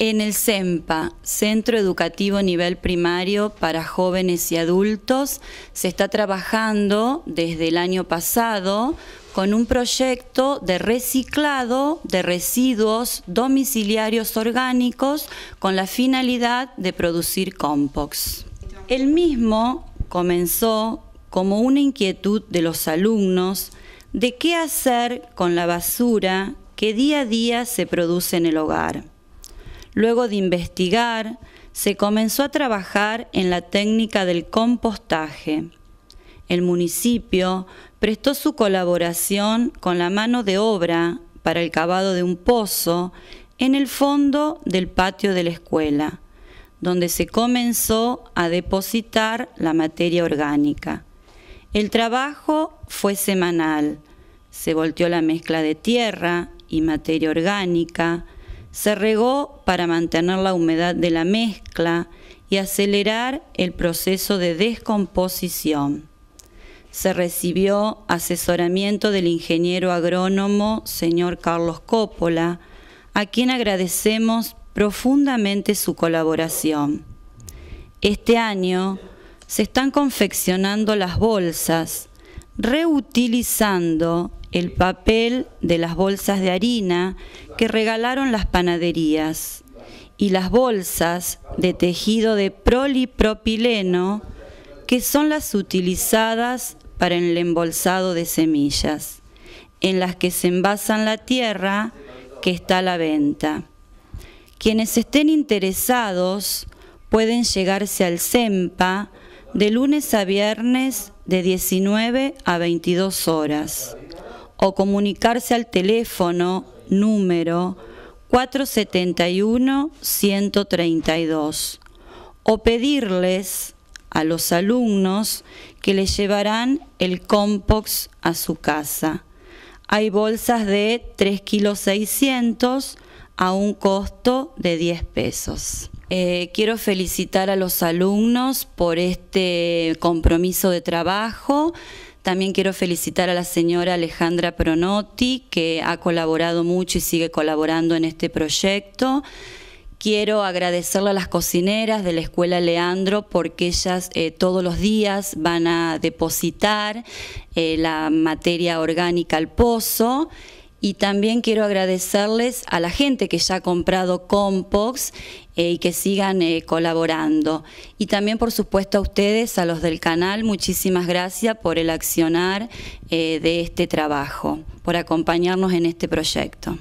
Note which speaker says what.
Speaker 1: En el CEMPA, Centro Educativo Nivel Primario para Jóvenes y Adultos, se está trabajando desde el año pasado con un proyecto de reciclado de residuos domiciliarios orgánicos con la finalidad de producir compost. El mismo comenzó como una inquietud de los alumnos de qué hacer con la basura que día a día se produce en el hogar. Luego de investigar, se comenzó a trabajar en la técnica del compostaje. El municipio prestó su colaboración con la mano de obra para el cavado de un pozo en el fondo del patio de la escuela, donde se comenzó a depositar la materia orgánica. El trabajo fue semanal. Se volteó la mezcla de tierra y materia orgánica, se regó para mantener la humedad de la mezcla y acelerar el proceso de descomposición. Se recibió asesoramiento del ingeniero agrónomo señor Carlos Coppola, a quien agradecemos profundamente su colaboración. Este año se están confeccionando las bolsas reutilizando el papel de las bolsas de harina que regalaron las panaderías y las bolsas de tejido de prolipropileno que son las utilizadas para el embolsado de semillas, en las que se envasan la tierra que está a la venta. Quienes estén interesados pueden llegarse al SEMPA de lunes a viernes de 19 a 22 horas o comunicarse al teléfono número 471-132 o pedirles a los alumnos que les llevarán el Compox a su casa. Hay bolsas de 3 kilos 600 a un costo de 10 pesos. Eh, quiero felicitar a los alumnos por este compromiso de trabajo. También quiero felicitar a la señora Alejandra Pronotti, que ha colaborado mucho y sigue colaborando en este proyecto. Quiero agradecerle a las cocineras de la Escuela Leandro porque ellas eh, todos los días van a depositar eh, la materia orgánica al pozo y también quiero agradecerles a la gente que ya ha comprado Compox eh, y que sigan eh, colaborando. Y también, por supuesto, a ustedes, a los del canal, muchísimas gracias por el accionar eh, de este trabajo, por acompañarnos en este proyecto.